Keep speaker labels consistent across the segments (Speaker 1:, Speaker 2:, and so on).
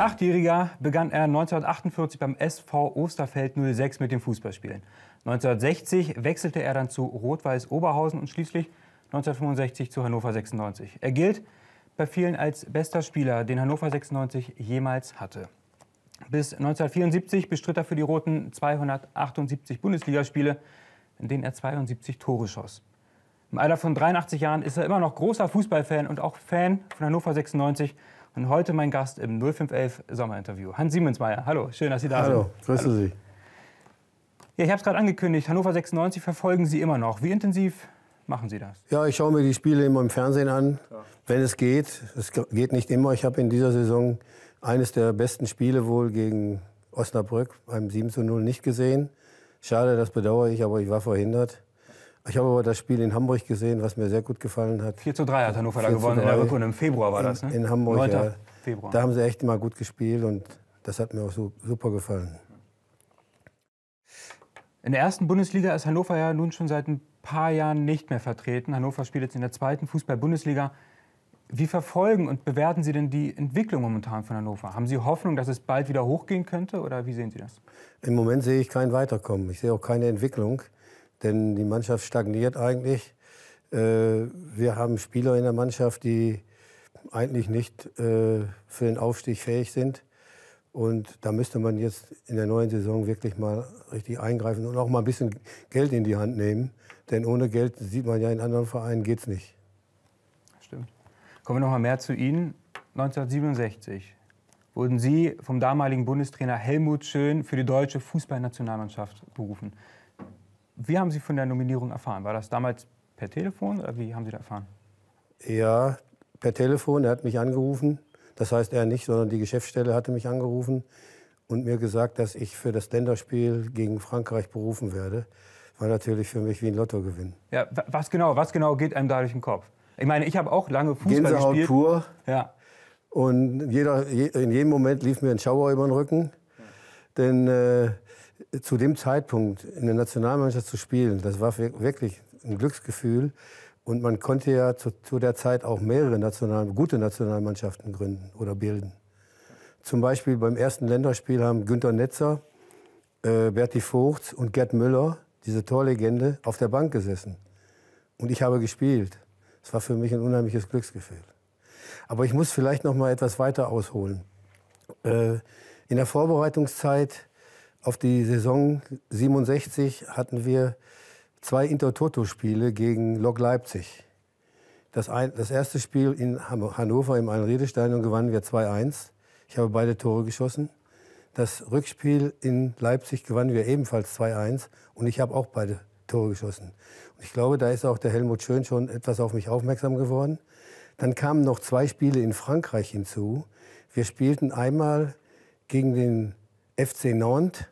Speaker 1: achtjähriger begann er 1948 beim SV Osterfeld 06 mit dem Fußballspielen. 1960 wechselte er dann zu Rot-Weiß Oberhausen und schließlich 1965 zu Hannover 96. Er gilt bei vielen als bester Spieler, den Hannover 96 jemals hatte. Bis 1974 bestritt er für die Roten 278 Bundesligaspiele, in denen er 72 Tore schoss. Im Alter von 83 Jahren ist er immer noch großer Fußballfan und auch Fan von Hannover 96 und heute mein Gast im 0511 Sommerinterview, Hans Siemensmeier. Hallo, schön, dass Sie da Hallo, sind. Hallo, grüße Sie. Ja, ich habe es gerade angekündigt, Hannover 96 verfolgen Sie immer noch. Wie intensiv machen Sie das?
Speaker 2: Ja, ich schaue mir die Spiele immer im Fernsehen an, ja. wenn es geht. Es geht nicht immer. Ich habe in dieser Saison eines der besten Spiele wohl gegen Osnabrück beim 7 zu 0 nicht gesehen. Schade, das bedauere ich, aber ich war verhindert. Ich habe aber das Spiel in Hamburg gesehen, was mir sehr gut gefallen hat. 4 zu 3 hat Hannover da gewonnen in der Rückrunde. Im Februar war in, das, ne? In Hamburg, Ja. Februar. Da haben sie echt mal gut gespielt und das hat mir auch so, super gefallen.
Speaker 1: In der ersten Bundesliga ist Hannover ja nun schon seit ein paar Jahren nicht mehr vertreten. Hannover spielt jetzt in der zweiten Fußball-Bundesliga. Wie verfolgen und bewerten Sie denn die Entwicklung momentan von Hannover? Haben Sie Hoffnung, dass es bald wieder hochgehen könnte oder wie sehen Sie das?
Speaker 2: Im Moment sehe ich kein Weiterkommen. Ich sehe auch keine Entwicklung. Denn die Mannschaft stagniert eigentlich. Äh, wir haben Spieler in der Mannschaft, die eigentlich nicht äh, für den Aufstieg fähig sind. Und da müsste man jetzt in der neuen Saison wirklich mal richtig eingreifen und auch mal ein bisschen Geld in die Hand nehmen. Denn ohne Geld, sieht man ja in anderen Vereinen, geht es nicht.
Speaker 1: Stimmt. Kommen wir noch mal mehr zu Ihnen. 1967 wurden Sie vom damaligen Bundestrainer Helmut Schön für die deutsche Fußballnationalmannschaft berufen. Wie haben Sie von der Nominierung erfahren? War das damals per Telefon oder wie haben Sie da erfahren?
Speaker 2: Ja, per Telefon. Er hat mich angerufen. Das heißt, er nicht, sondern die Geschäftsstelle hatte mich angerufen und mir gesagt, dass ich für das Länderspiel gegen Frankreich berufen werde. War natürlich für mich wie ein Lottogewinn.
Speaker 1: Ja, was genau, was genau geht einem da durch den Kopf? Ich meine, ich habe auch lange Fußball Gänsehaut gespielt. pur.
Speaker 2: Ja. Und jeder, in jedem Moment lief mir ein Schauer über den Rücken. Denn äh, zu dem Zeitpunkt in der Nationalmannschaft zu spielen, das war wirklich ein Glücksgefühl. Und man konnte ja zu, zu der Zeit auch mehrere national, gute Nationalmannschaften gründen oder bilden. Zum Beispiel beim ersten Länderspiel haben Günter Netzer, äh, Berti Vogts und Gerd Müller, diese Torlegende, auf der Bank gesessen. Und ich habe gespielt. Es war für mich ein unheimliches Glücksgefühl. Aber ich muss vielleicht noch mal etwas weiter ausholen. Äh, in der Vorbereitungszeit auf die Saison 67 hatten wir zwei Intertoto-Spiele gegen Lok Leipzig. Das, ein, das, erste Spiel in Hannover im Einredestadion gewannen wir 2-1. Ich habe beide Tore geschossen. Das Rückspiel in Leipzig gewannen wir ebenfalls 2-1 und ich habe auch beide Tore geschossen. Und ich glaube, da ist auch der Helmut Schön schon etwas auf mich aufmerksam geworden. Dann kamen noch zwei Spiele in Frankreich hinzu. Wir spielten einmal gegen den FC Nantes.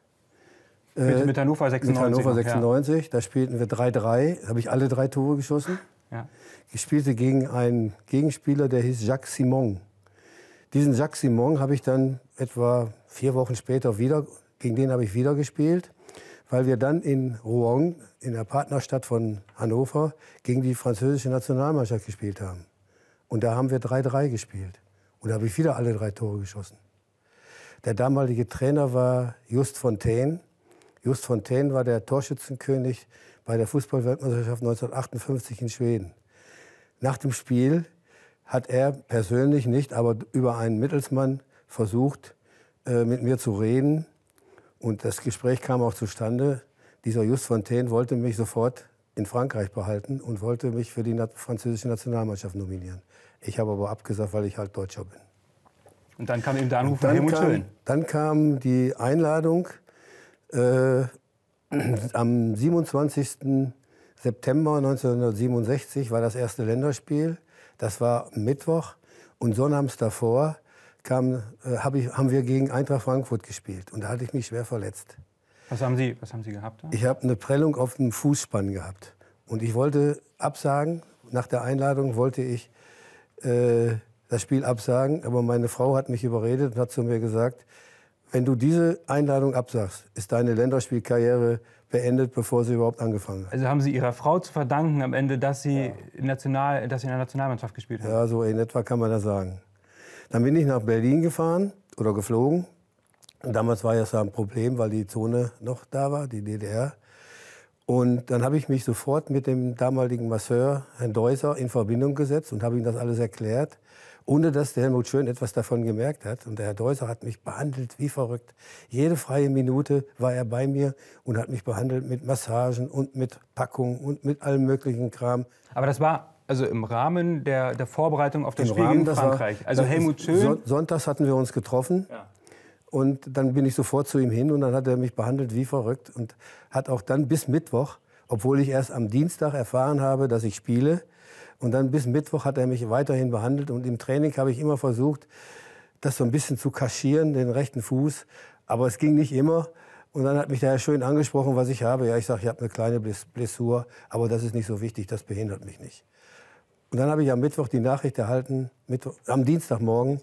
Speaker 2: Mit, mit äh, Hannover 96. Mit Hannover 96. Ja. Da spielten wir 3-3. Da habe ich alle drei Tore geschossen. Ja. Ich spielte gegen einen Gegenspieler, der hieß Jacques Simon. Diesen Jacques Simon habe ich dann etwa vier Wochen später wieder, gegen den habe ich wieder gespielt, weil wir dann in Rouen, in der Partnerstadt von Hannover, gegen die französische Nationalmannschaft gespielt haben. Und da haben wir 3-3 gespielt. Und da habe ich wieder alle drei Tore geschossen. Der damalige Trainer war Just Fontaine. Just Fontaine war der Torschützenkönig bei der Fußballweltmeisterschaft 1958 in Schweden. Nach dem Spiel hat er persönlich nicht, aber über einen Mittelsmann versucht, äh, mit mir zu reden. Und das Gespräch kam auch zustande. Dieser Just Fontaine wollte mich sofort in Frankreich behalten und wollte mich für die französische Nationalmannschaft nominieren. Ich habe aber abgesagt, weil ich halt Deutscher bin.
Speaker 1: Und dann kam eben der Anruf von Helmut kam, Schön.
Speaker 2: Dann kam die Einladung äh, am 27. September 1967 war das erste Länderspiel. Das war Mittwoch und sonnabends davor kam, äh, hab ich, haben wir gegen Eintracht Frankfurt gespielt und da hatte ich mich schwer verletzt.
Speaker 1: Was haben Sie, was haben Sie gehabt?
Speaker 2: Da? Ich habe eine Prellung auf dem Fußspann gehabt und ich wollte absagen. Nach der Einladung wollte ich äh, das Spiel absagen. Aber meine Frau hat mich überredet und hat zu mir gesagt, wenn du diese Einladung absagst, ist deine Länderspielkarriere beendet, bevor sie überhaupt angefangen hat.
Speaker 1: Also haben Sie Ihrer Frau zu verdanken am Ende, dass sie, ja. national, dass sie in der Nationalmannschaft gespielt
Speaker 2: hat? Ja, so in etwa kann man das sagen. Dann bin ich nach Berlin gefahren oder geflogen. Und damals war das ja ein Problem, weil die Zone noch da war, die DDR. Und dann habe ich mich sofort mit dem damaligen Masseur, Herrn Deuser, in Verbindung gesetzt und habe ihm das alles erklärt ohne dass der Helmut Schön etwas davon gemerkt hat. Und der Herr Deuser hat mich behandelt wie verrückt. Jede freie Minute war er bei mir und hat mich behandelt mit Massagen und mit Packungen und mit allem möglichen Kram.
Speaker 1: Aber das war also im Rahmen der, der Vorbereitung auf das Im Spiel Rahmen, gegen Frankreich. War, also Helmut Schön.
Speaker 2: sonntags hatten wir uns getroffen. Ja. Und dann bin ich sofort zu ihm hin und dann hat er mich behandelt wie verrückt und hat auch dann bis Mittwoch, obwohl ich erst am Dienstag erfahren habe, dass ich spiele, und dann bis Mittwoch hat er mich weiterhin behandelt. Und im Training habe ich immer versucht, das so ein bisschen zu kaschieren, den rechten Fuß. Aber es ging nicht immer. Und dann hat mich der Herr schön angesprochen, was ich habe. Ja, ich sage, ich habe eine kleine Blessur, aber das ist nicht so wichtig, das behindert mich nicht. Und dann habe ich am Mittwoch die Nachricht erhalten, Mittwoch, am Dienstagmorgen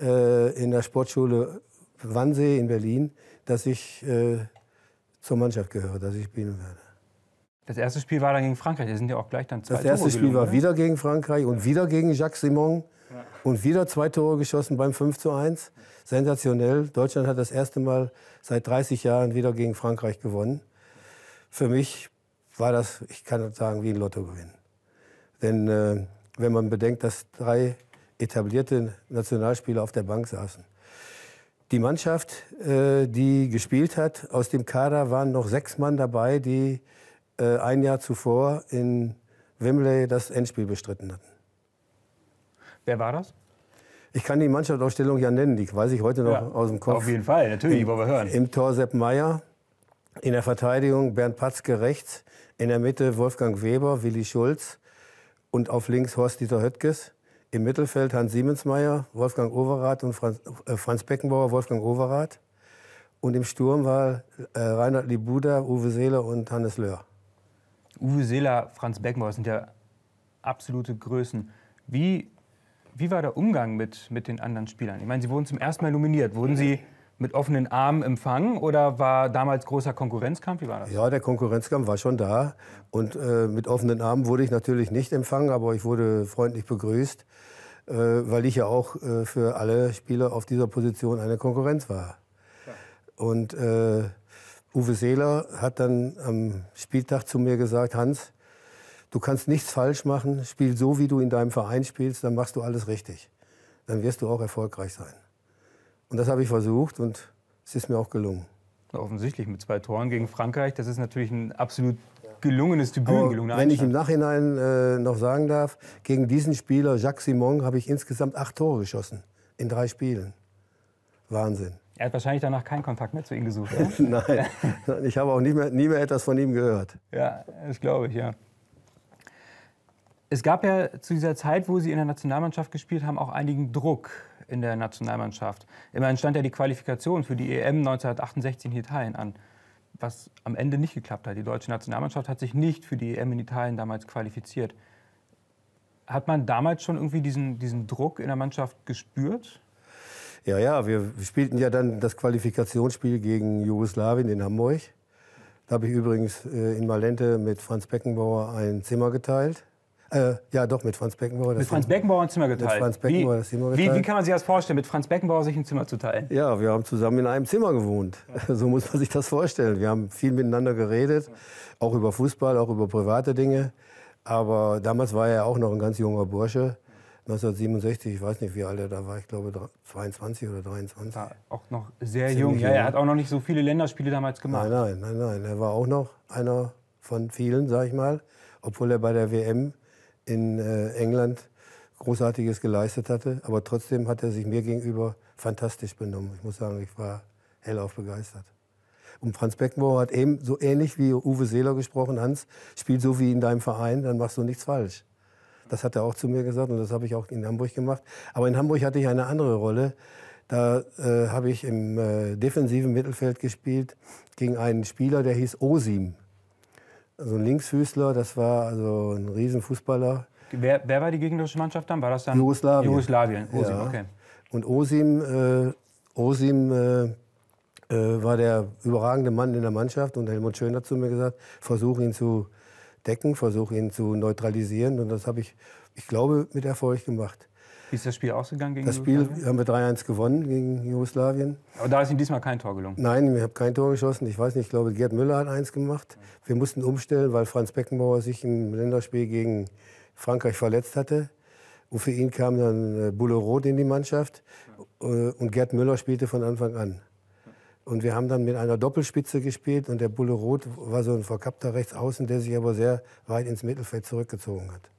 Speaker 2: äh, in der Sportschule Wannsee in Berlin, dass ich äh, zur Mannschaft gehöre, dass ich spielen werde.
Speaker 1: Das erste Spiel war dann gegen Frankreich. Die sind ja auch gleich dann zwei Das erste Tore Spiel gelungen, war oder? wieder
Speaker 2: gegen Frankreich und wieder gegen Jacques Simon. Ja. Und wieder zwei Tore geschossen beim 5 zu 1. Sensationell. Deutschland hat das erste Mal seit 30 Jahren wieder gegen Frankreich gewonnen. Für mich war das, ich kann sagen, wie ein Lottogewinn. Denn äh, wenn man bedenkt, dass drei etablierte Nationalspieler auf der Bank saßen. Die Mannschaft, äh, die gespielt hat, aus dem Kader waren noch sechs Mann dabei, die äh, ein Jahr zuvor in Wembley das Endspiel bestritten hatten. Wer war das? Ich kann die Mannschaftsausstellung ja nennen, die weiß ich heute noch ja, aus dem Kopf. Auf jeden Fall, natürlich, wollen wir hören. Im Tor Sepp Meier, in der Verteidigung Bernd Patzke rechts, in der Mitte Wolfgang Weber, Willi Schulz und auf links Horst-Dieter Höttges. Im Mittelfeld Hans Siemensmeier, Wolfgang Overath und Franz, äh, Franz Beckenbauer, Wolfgang Overath. Und im Sturm war äh, Reinhard Libuda, Uwe Seeler und Hannes Löhr. Uwe Seeler, Franz
Speaker 1: Beckenbauer sind ja absolute Größen. Wie, wie war der Umgang mit, mit den anderen Spielern? Ich meine, Sie wurden zum ersten Mal nominiert. Wurden Sie mit offenen Armen empfangen oder war damals großer Konkurrenzkampf? Wie war das?
Speaker 2: Ja, der Konkurrenzkampf war schon da. Und äh, mit offenen Armen wurde ich natürlich nicht empfangen, aber ich wurde freundlich begrüßt, äh, weil ich ja auch äh, für alle Spieler auf dieser Position eine Konkurrenz war. Ja. Und äh, Uwe Seeler hat dann am Spieltag zu mir gesagt, Hans, du kannst nichts falsch machen, spiel so, wie du in deinem Verein spielst, dann machst du alles richtig. Dann wirst du auch erfolgreich sein. Und das habe ich versucht und es ist mir auch gelungen. Offensichtlich mit zwei Toren gegen Frankreich, das ist natürlich ein absolut gelungenes Debüt. Aber wenn ich im Nachhinein äh, noch sagen darf, gegen diesen Spieler Jacques Simon habe ich insgesamt acht Tore geschossen in drei Spielen. Wahnsinn.
Speaker 1: Er hat wahrscheinlich danach keinen Kontakt mehr zu ihm gesucht.
Speaker 2: Nein, ich habe auch nie mehr, nie mehr etwas von ihm gehört. Ja, das glaube ich, ja.
Speaker 1: Es gab ja zu dieser Zeit, wo Sie in der Nationalmannschaft gespielt haben, auch einigen Druck in der Nationalmannschaft. Immerhin stand ja die Qualifikation für die EM 1968 in Italien an, was am Ende nicht geklappt hat. Die deutsche Nationalmannschaft hat sich nicht für die EM in Italien damals qualifiziert. Hat man damals schon irgendwie diesen, diesen Druck in der Mannschaft gespürt?
Speaker 2: Ja, ja, wir spielten ja dann das Qualifikationsspiel gegen Jugoslawien in Hamburg. Da habe ich übrigens äh, in Malente mit Franz Beckenbauer ein Zimmer geteilt. Äh, ja, doch, mit Franz Beckenbauer. mit Franz Beckenbauer ein Zimmer geteilt. Mit Franz Beckenbauer wie, das Zimmer geteilt. Wie, wie, kann man sich das vorstellen, mit Franz Beckenbauer sich ein Zimmer zu teilen? Ja, wir haben zusammen in einem Zimmer gewohnt. Ja. So muss man sich das vorstellen. Wir haben viel miteinander geredet, auch über Fußball, auch über private Dinge. Aber damals war er auch noch ein ganz junger Bursche. 1967, ich weiß nicht, wie alt er da war, ich glaube 22 oder 23. War auch noch sehr Ziemlich jung. Ja, er hat auch noch nicht so viele Länderspiele damals gemacht. Nein, nein, nein, nein. Er war auch noch einer von vielen, sag ich mal, obwohl er bei der WM in äh, England Großartiges geleistet hatte. Aber trotzdem hat er sich mir gegenüber fantastisch benommen. Ich muss sagen, ich war hellauf begeistert. Und Franz Beckenbauer hat eben so ähnlich wie Uwe Seeler gesprochen, Hans, spiel so wie in deinem Verein, dann machst du nichts falsch. Das hat er auch zu mir gesagt und das habe ich auch in Hamburg gemacht. Aber in Hamburg hatte ich eine andere Rolle. Da äh, habe ich im äh, defensiven Mittelfeld gespielt gegen einen Spieler, der hieß Osim. Also ein Linksfüßler, das war also ein Riesenfußballer.
Speaker 1: Wer, wer war die gegnerische Mannschaft dann? War das dann Jugoslawien? Jugoslawien. Osim, ja. okay.
Speaker 2: Und Osim, äh, Osim äh, äh, war der überragende Mann in der Mannschaft und Helmut Schön hat zu mir gesagt, versuche ihn zu decken, versuche ihn zu neutralisieren. Und das habe ich, ich glaube, mit Erfolg gemacht.
Speaker 1: Wie ist das Spiel ausgegangen gegen Das Spiel haben wir
Speaker 2: 3-1 gewonnen gegen Jugoslawien.
Speaker 1: Aber da ist ihm diesmal kein Tor gelungen?
Speaker 2: Nein, ich habe kein Tor geschossen. Ich weiß nicht, ich glaube, Gerd Müller hat eins gemacht. Wir mussten umstellen, weil Franz Beckenbauer sich im Länderspiel gegen Frankreich verletzt hatte. Und für ihn kam dann äh, Bulle Roth in die Mannschaft. Äh, und Gerd Müller spielte von Anfang an. Und wir haben dann mit einer Doppelspitze gespielt und der Bulle Roth war so ein verkappter Rechtsaußen, der sich aber sehr weit ins Mittelfeld zurückgezogen hat.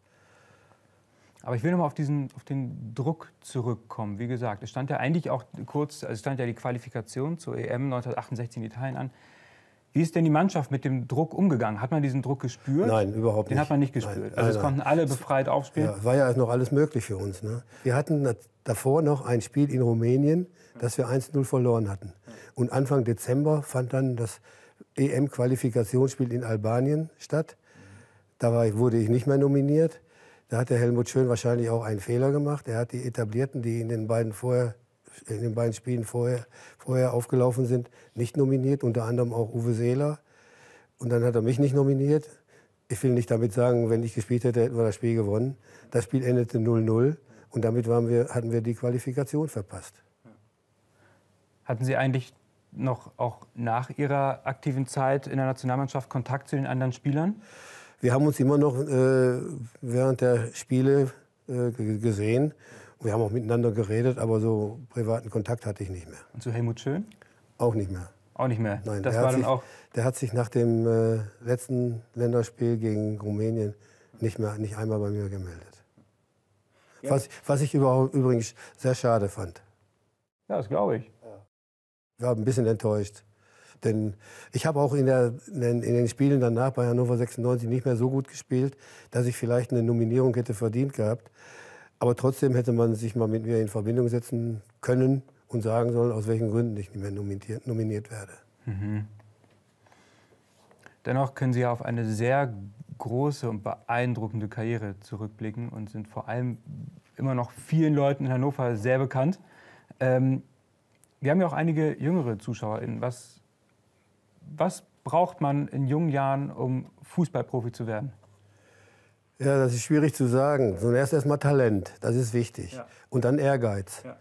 Speaker 1: Aber ich will nochmal auf, auf den Druck zurückkommen. Wie gesagt, es stand ja eigentlich auch kurz, also es stand ja die Qualifikation zur EM 1968 in Italien an. Wie ist denn die Mannschaft mit dem Druck umgegangen? Hat man diesen Druck gespürt? Nein, überhaupt nicht. Den hat man nicht gespürt. Nein, also nein, konnten alle befreit aufspielen. Ja,
Speaker 2: war ja noch alles möglich für uns. Ne? Wir hatten davor noch ein Spiel in Rumänien, das wir 1-0 verloren hatten. Und Anfang Dezember fand dann das EM-Qualifikationsspiel in Albanien statt. Da wurde ich nicht mehr nominiert. Da hat der Helmut Schön wahrscheinlich auch einen Fehler gemacht. Er hat die Etablierten, die in den beiden vorher in den beiden Spielen vorher, vorher aufgelaufen sind, nicht nominiert, unter anderem auch Uwe Seeler. Und dann hat er mich nicht nominiert. Ich will nicht damit sagen, wenn ich gespielt hätte, hätten wir das Spiel gewonnen. Das Spiel endete 0-0 und damit wir, hatten wir die Qualifikation verpasst.
Speaker 1: Hatten Sie eigentlich noch auch nach Ihrer aktiven Zeit in der Nationalmannschaft Kontakt zu den anderen Spielern?
Speaker 2: Wir haben uns immer noch äh, während der Spiele äh, gesehen. Wir haben auch miteinander geredet, aber so privaten Kontakt hatte ich nicht mehr. Und zu Helmut Schön? Auch nicht mehr. Auch nicht mehr. Nein, das der, war hat sich, auch der hat sich nach dem äh, letzten Länderspiel gegen Rumänien nicht, mehr, nicht einmal bei mir gemeldet. Ja. Was, was ich überhaupt, übrigens sehr schade fand.
Speaker 1: Ja, das glaube ich.
Speaker 2: Ich war ein bisschen enttäuscht. Denn ich habe auch in, der, in, den Spielen danach bei Hannover 96 nicht mehr so gut gespielt, dass ich vielleicht eine Nominierung hätte verdient gehabt. Aber trotzdem hätte man sich mal mit mir in Verbindung setzen können und sagen sollen, aus welchen Gründen ich nicht mehr nominiert, nominiert werde. Mhm.
Speaker 1: Dennoch können Sie auf eine sehr große und beeindruckende Karriere zurückblicken und sind vor allem immer noch vielen Leuten in Hannover sehr bekannt. Ähm, wir haben ja auch einige jüngere ZuschauerInnen. Was, was braucht man in jungen Jahren, um Fußballprofi zu werden?
Speaker 2: Ja, das ist schwierig zu sagen. Sondern erst erstmal Talent, das ist wichtig. Ja. Und dann Ehrgeiz. Ja.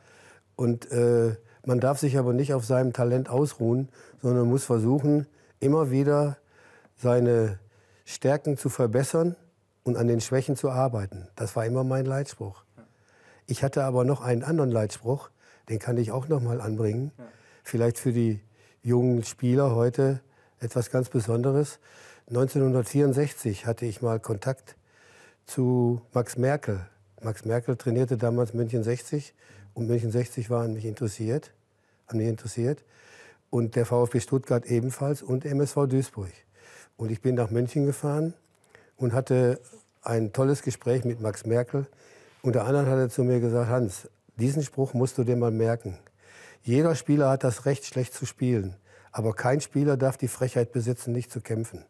Speaker 2: Und äh, man darf sich aber nicht auf seinem Talent ausruhen, sondern muss versuchen, immer wieder seine Stärken zu verbessern und an den Schwächen zu arbeiten. Das war immer mein Leitspruch. Ich hatte aber noch einen anderen Leitspruch, den kann ich auch noch mal anbringen. Ja. Vielleicht für die jungen Spieler heute etwas ganz Besonderes. 1964 hatte ich mal Kontakt zu Max Merkel. Max Merkel trainierte damals München 60 und München 60 war an mich interessiert, an mich interessiert und der VfB Stuttgart ebenfalls und MSV Duisburg. Und ich bin nach München gefahren und hatte ein tolles Gespräch mit Max Merkel. Unter anderem hat er zu mir gesagt, Hans, diesen Spruch musst du dir mal merken. Jeder Spieler hat das Recht, schlecht zu spielen, aber kein Spieler darf die Frechheit besitzen, nicht zu kämpfen.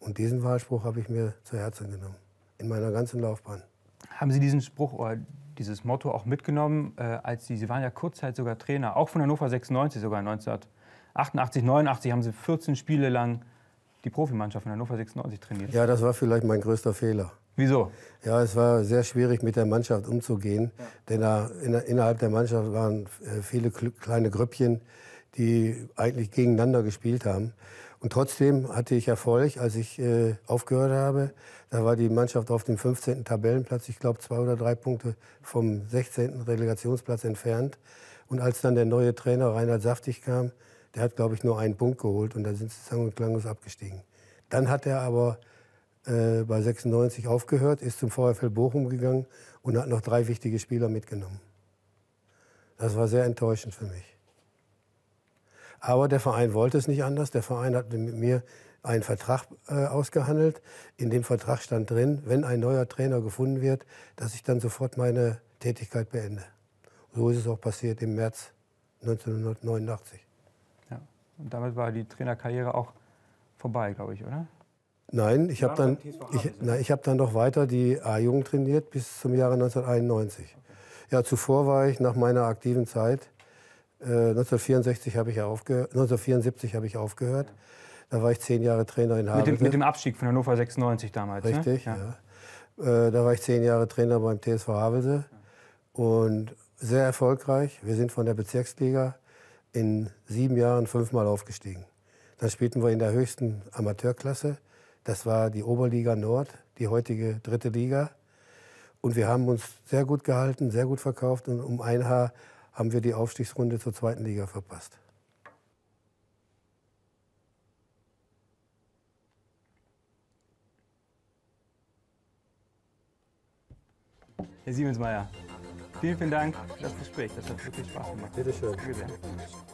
Speaker 2: Und diesen Wahlspruch habe ich mir zu Herzen genommen in meiner ganzen Laufbahn.
Speaker 1: Haben Sie diesen Spruch oder dieses Motto auch mitgenommen, äh, als Sie, Sie waren ja kurzzeit sogar Trainer, auch von Hannover 96 sogar 1988, 89 haben Sie 14 Spiele lang die Profimannschaft von Hannover 96
Speaker 2: trainiert. Ja, das war vielleicht mein größter Fehler. Wieso? Ja, es war sehr schwierig, mit der Mannschaft umzugehen, ja. denn da, in, innerhalb der Mannschaft waren äh, viele kleine Grüppchen, die eigentlich gegeneinander gespielt haben. Und trotzdem hatte ich Erfolg, als ich äh, aufgehört habe. Da war die Mannschaft auf dem 15. Tabellenplatz, ich glaube zwei oder drei Punkte vom 16. Relegationsplatz entfernt. Und als dann der neue Trainer Reinhard Saftig kam, der hat, glaube ich, nur einen Punkt geholt und da sind sie sang- und klanglos abgestiegen. Dann hat er aber äh, bei 96 aufgehört, ist zum VfL Bochum gegangen und hat noch drei wichtige Spieler mitgenommen. Das war sehr enttäuschend für mich. Aber der Verein wollte es nicht anders. Der Verein hat mit mir einen Vertrag äh, ausgehandelt. In dem Vertrag stand drin, wenn ein neuer Trainer gefunden wird, dass ich dann sofort meine Tätigkeit beende. So ist es auch passiert im März 1989.
Speaker 1: Ja, und damit war die Trainerkarriere auch vorbei, glaube ich, oder?
Speaker 2: Nein, ich habe dann, ich, ich hab dann noch weiter die A-Jugend trainiert bis zum Jahre 1991. Okay. Ja, zuvor war ich nach meiner aktiven Zeit 1964 äh, habe ich aufgehört, 1974 habe ich aufgehört. Da war ich zehn Jahre Trainer in Hagen. Mit, mit dem, Abstieg von Hannover
Speaker 1: 96 damals. Ne? Richtig, ne?
Speaker 2: ja. Äh, da war ich zehn Jahre Trainer beim TSV Havelse und sehr erfolgreich. Wir sind von der Bezirksliga in sieben Jahren fünfmal aufgestiegen. Dann spielten wir in der höchsten Amateurklasse. Das war die Oberliga Nord, die heutige dritte Liga. Und wir haben uns sehr gut gehalten, sehr gut verkauft und um ein Haar haben wir die Aufstiegsrunde zur zweiten Liga verpasst.
Speaker 1: Herr Siemensmeier, vielen, vielen Dank für das Gespräch. Das hat wirklich Spaß gemacht. Bitte schön. Danke sehr.